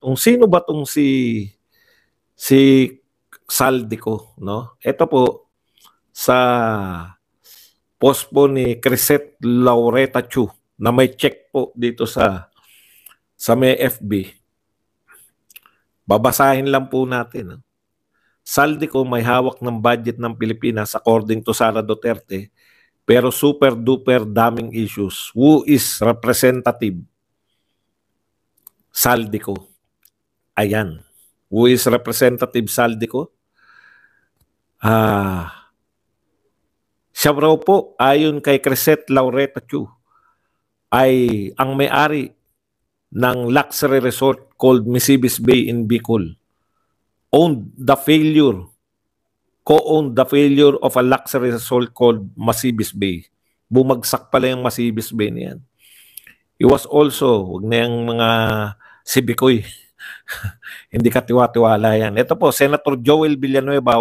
kung sino ba tong si si Saldico, no? Ito po sa post po ni Crescent Laureta Chu na may check po dito sa sa may FB. Babasahin lang po natin. No? Saldico may hawak ng budget ng Pilipinas according to Sara Duterte pero super duper daming issues. Who is representative? Saldico. Ayan. Who is Representative Saldico? Ah, siya raw po, ayon kay Crescent Laureta Chu, ay ang may-ari ng luxury resort called Misibis Bay in Bicol. Owned the failure, co-owned the failure of a luxury resort called Masibis Bay. Bumagsak pala yung Masibis Bay niyan. He was also, huwag na yung mga sibikoy. Hindi katiwa-tiwala yan. Ito po, Senator Joel Villanueva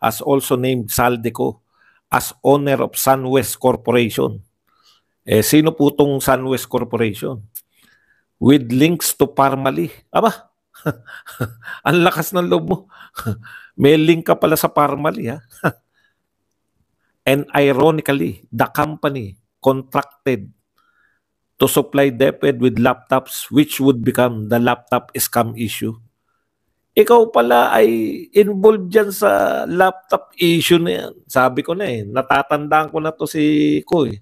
has also named Saldeco as owner of SunWest Corporation. Eh, sino po itong SunWest Corporation? With links to Parmali. Aba, ang lakas ng loob mo. May link ka pala sa Parmali. Ha? And ironically, the company contracted to supply DepEd with laptops which would become the laptop scam issue. Ikaw pala ay involved dyan sa laptop issue na yan. Sabi ko na eh, natatandaan ko na to si Koy.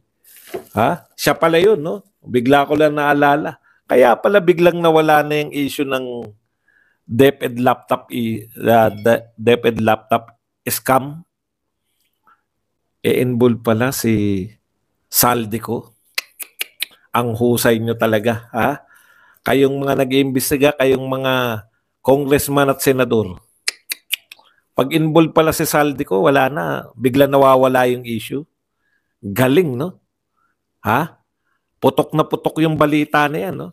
Ha? Siya pala yun, no? Bigla ko lang naalala. Kaya pala biglang nawala na yung issue ng DepEd laptop uh, DepEd laptop scam. E involved pala si Saldi ko ang husay nyo talaga, ha? Kayong mga nag-iimbestiga, kayong mga congressman at senador. Pag involved pala si Saldi ko, wala na. Bigla nawawala yung issue. Galing, no? Ha? Putok na putok yung balita na yan, no?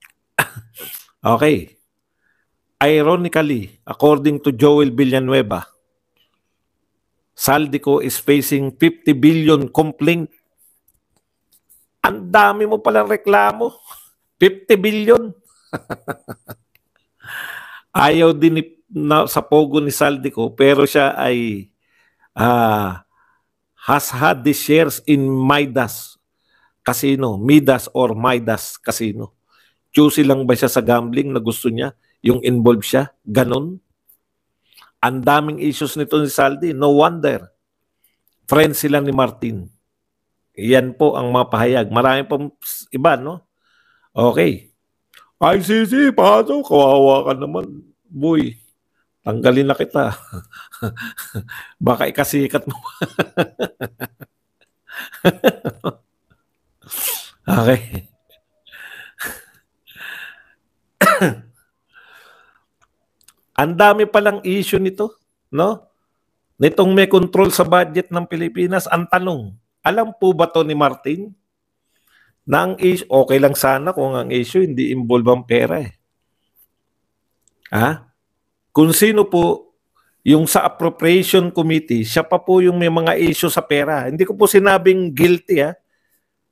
okay. Ironically, according to Joel Villanueva, Saldico is facing 50 billion complaint ang dami mo palang reklamo. 50 billion. Ayaw din ni, na, sa pogo ni Saldi ko, pero siya ay uh, has had the shares in Midas Casino, Midas or Midas Casino. Juicy lang ba siya sa gambling na gusto niya? Yung involve siya? Ganon? Ang daming issues nito ni Saldi. No wonder. Friend sila ni Martin. Yan po ang mga pahayag. Marami pong iba, no? Okay. ICC, paso, kawawa ka naman. Boy, tanggalin na kita. Baka ikasikat mo. okay. ang dami palang issue nito, no? Nitong may control sa budget ng Pilipinas, ang tanong, alam po ba to ni Martin? Na ang issue, okay lang sana kung ang issue hindi involve ang pera eh. Ha? Kung sino po yung sa appropriation committee, siya pa po yung may mga issue sa pera. Hindi ko po sinabing guilty ha.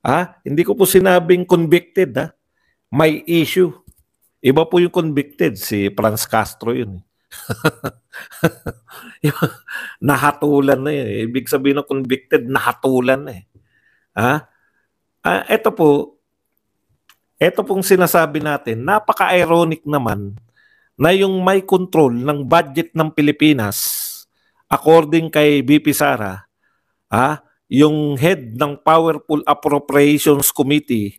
Ha? Hindi ko po sinabing convicted ha. May issue. Iba po yung convicted si Franz Castro yun. Eh. nahatulan na eh. Ibig sabihin ng convicted, nahatulan na eh. Ha? Ah, ito po, ito pong sinasabi natin, napaka-ironic naman na yung may control ng budget ng Pilipinas, according kay BP Sara, ha, yung head ng Powerful Appropriations Committee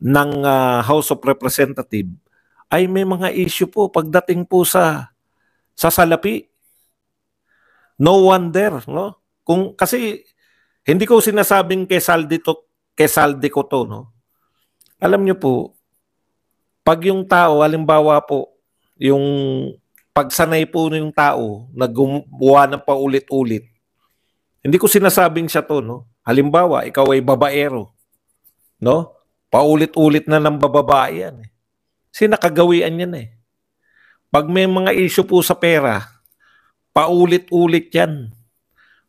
ng uh, House of Representatives, ay may mga issue po pagdating po sa sa salapi. No wonder, no? Kung kasi hindi ko sinasabing kesaldi to, kesaldi ko to, no? Alam niyo po, pag yung tao, halimbawa po, yung pagsanay po ng tao na gumawa ng paulit-ulit, hindi ko sinasabing siya to, no? Halimbawa, ikaw ay babaero, no? Paulit-ulit na ng bababae yan. Eh. Sinakagawian yan eh. Pag may mga issue po sa pera, paulit-ulit yan.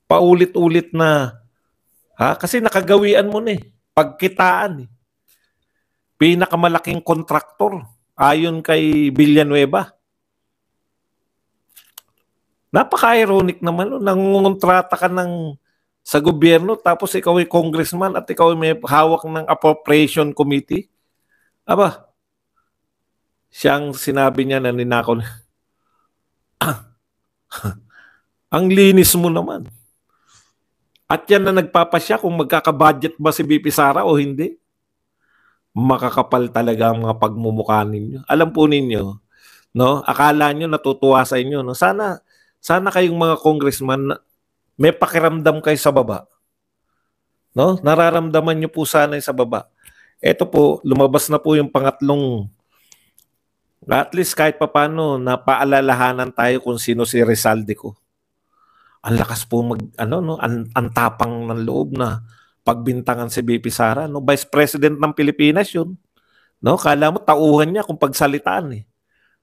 Paulit-ulit na, ha? Kasi nakagawian mo na eh. Pagkitaan eh. Pinakamalaking kontraktor ayon kay Villanueva. Napaka-ironic naman. No? Nangungontrata ka ng sa gobyerno tapos ikaw ay congressman at ikaw ay may hawak ng appropriation committee. Aba, siyang sinabi niya na ninakaw na. Ang linis mo naman. At yan na nagpapasya kung magkakabudget ba si BP Sara o hindi. Makakapal talaga ang mga pagmumukha ninyo. Alam po ninyo, no? Akala niyo natutuwa sa inyo, no? Sana sana kayong mga congressman may pakiramdam kayo sa baba. No? Nararamdaman niyo po sana sa baba. Ito po, lumabas na po yung pangatlong at least kahit papano napaalalahanan tayo kung sino si Rizal ko. Ang lakas po mag ano no, ang, ang tapang ng loob na pagbintangan si BP Sara, no, Vice President ng Pilipinas 'yun. No, kala mo tauhan niya kung pagsalitaan eh.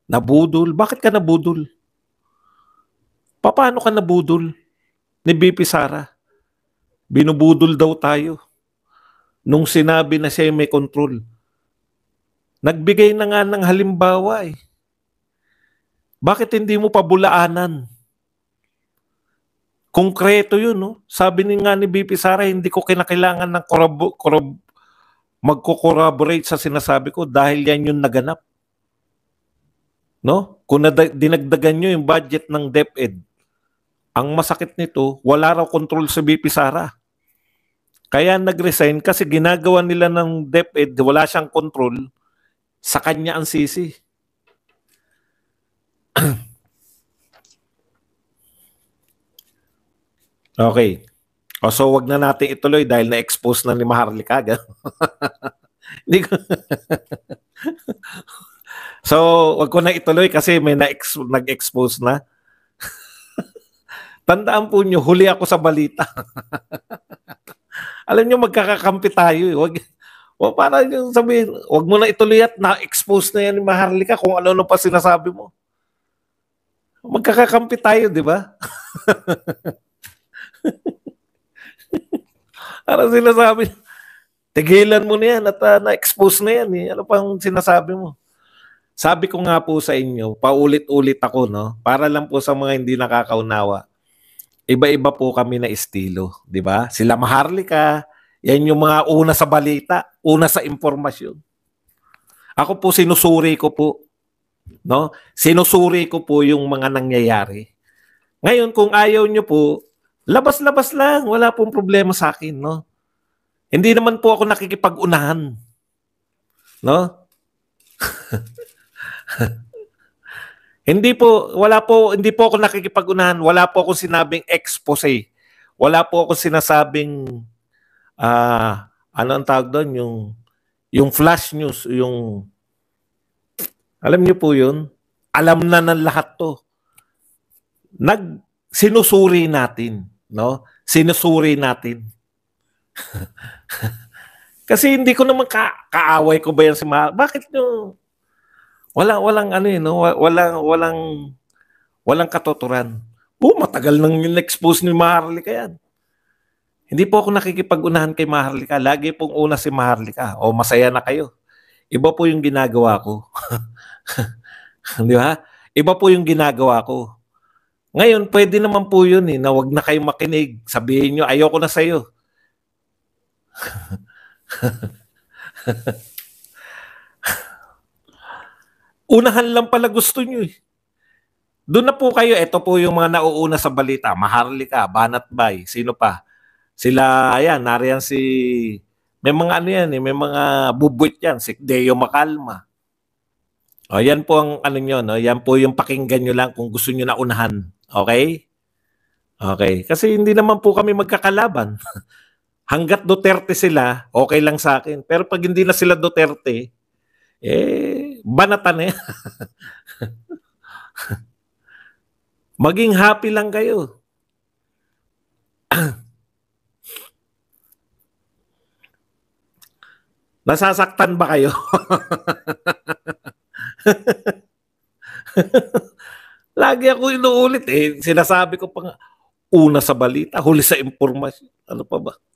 Nabudol. Bakit ka nabudol? Paano ka nabudol ni BP Sara? Binubudol daw tayo nung sinabi na siya may control Nagbigay na nga ng halimbawa eh. Bakit hindi mo pabulaanan? Konkreto yun, no? Sabi ni nga ni BP Sara, hindi ko kinakailangan ng korab- korab- magko-corroborate sa sinasabi ko dahil yan yung naganap. No? Kung nada- dinagdagan nyo yung budget ng DepEd, ang masakit nito, wala raw control sa BP Sara. Kaya nag-resign kasi ginagawa nila ng DepEd, wala siyang control, sa kanya ang sisi. okay. O, so wag na natin ituloy dahil na-expose na ni Maharlika. so, wag ko na ituloy kasi may na nag-expose na. Tandaan po niyo, huli ako sa balita. Alam nyo, magkakakampi tayo. Eh. Wag, o para sabihin, wag mo na ituloy at na-expose na yan ni Maharlika kung ano-ano pa sinasabi mo. Magkakakampi tayo, di ba? ano sinasabi? Tigilan mo na yan at uh, na-expose na yan. Eh. Ano pang sinasabi mo? Sabi ko nga po sa inyo, paulit-ulit ako, no? Para lang po sa mga hindi nakakaunawa. Iba-iba po kami na estilo, di ba? Sila Maharlika, yan yung mga una sa balita, una sa impormasyon. Ako po sinusuri ko po, no? Sinusuri ko po yung mga nangyayari. Ngayon kung ayaw nyo po, labas-labas lang, wala pong problema sa akin, no? Hindi naman po ako nakikipag-unahan. No? hindi po, wala po, hindi po ako nakikipag-unahan. Wala po akong sinabing expose. Wala po akong sinasabing uh, ah, ano ang tawag doon? Yung, yung flash news, yung, alam niyo po yun, alam na ng lahat to. Nag, sinusuri natin, no? Sinusuri natin. Kasi hindi ko naman ka kaaway ko ba yan si Mahal? Bakit nyo? Wala, walang ano yun, eh, no? Walang, walang, walang katuturan. Oh, matagal nang in-expose ni Maharlika yan. Hindi po ako nakikipag-unahan kay Maharlika. Lagi pong una si Maharlika. O masaya na kayo. Iba po yung ginagawa ko. Di ba? Iba po yung ginagawa ko. Ngayon, pwede naman po yun eh, na wag na kayo makinig. Sabihin nyo, ayoko na sa'yo. Unahan lang pala gusto nyo eh. Doon na po kayo, ito po yung mga nauuna sa balita. Maharlika, Banat Bay, sino pa? Sila, ayan, nariyan si... May mga ano yan, eh, may mga bubuit yan. Si Deo Makalma O, yan po ang ano nyo, no? Yan po yung pakinggan nyo lang kung gusto nyo na unahan. Okay? Okay. Kasi hindi naman po kami magkakalaban. Hanggat Duterte sila, okay lang sa akin. Pero pag hindi na sila Duterte, eh, banatan eh. Maging happy lang kayo. Nasasaktan ba kayo? Lagi ako inuulit eh. Sinasabi ko pa nga, una sa balita, huli sa impormasyon. Ano pa ba?